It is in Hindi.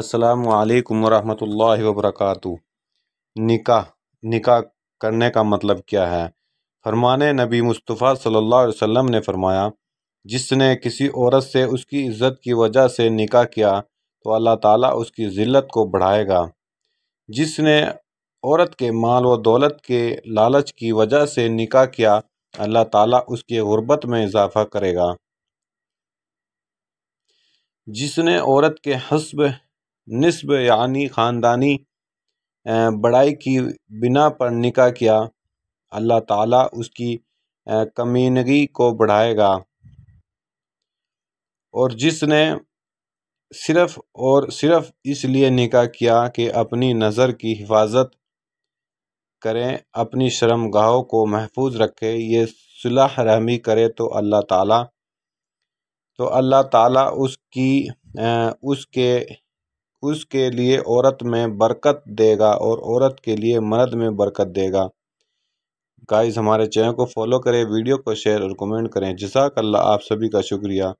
असलकम वरहमल वबरक निकाह निकाह करने का मतलब क्या है फ़रमाने नबी मुस्तफ़ा सल्लल्लाहु अलैहि वसल्लम ने फरमाया जिसने किसी औरत से उसकी इज़्ज़त की वजह से निकाह किया तो अल्लाह ताला उसकी ज़िल्लत को बढ़ाएगा जिसने औरत के माल व दौलत के लालच की वजह से निकाह किया अल्लाह ताला उसकी गुर्बत में इजाफ़ा करेगा जिसने औरत के हस्ब नस्ब यानी ख़ानदानी बड़ाई की बिना पर निका किया अल्लाह ताला उसकी कमीनगी को बढ़ाएगा और जिसने सिर्फ़ और सिर्फ़ इसलिए निका किया कि अपनी नज़र की हिफाजत करें अपनी शर्मगाहों को महफूज रखे ये सुलह रहमी करे तो अल्लाह ताला तो अल्लाह ताला उसकी उसके उसके लिए औरत में बरकत देगा और औरत के लिए मर्द में बरकत देगा गाइस हमारे चैनल को फॉलो करें वीडियो को शेयर और कमेंट करें जिसाकल्ला आप सभी का शुक्रिया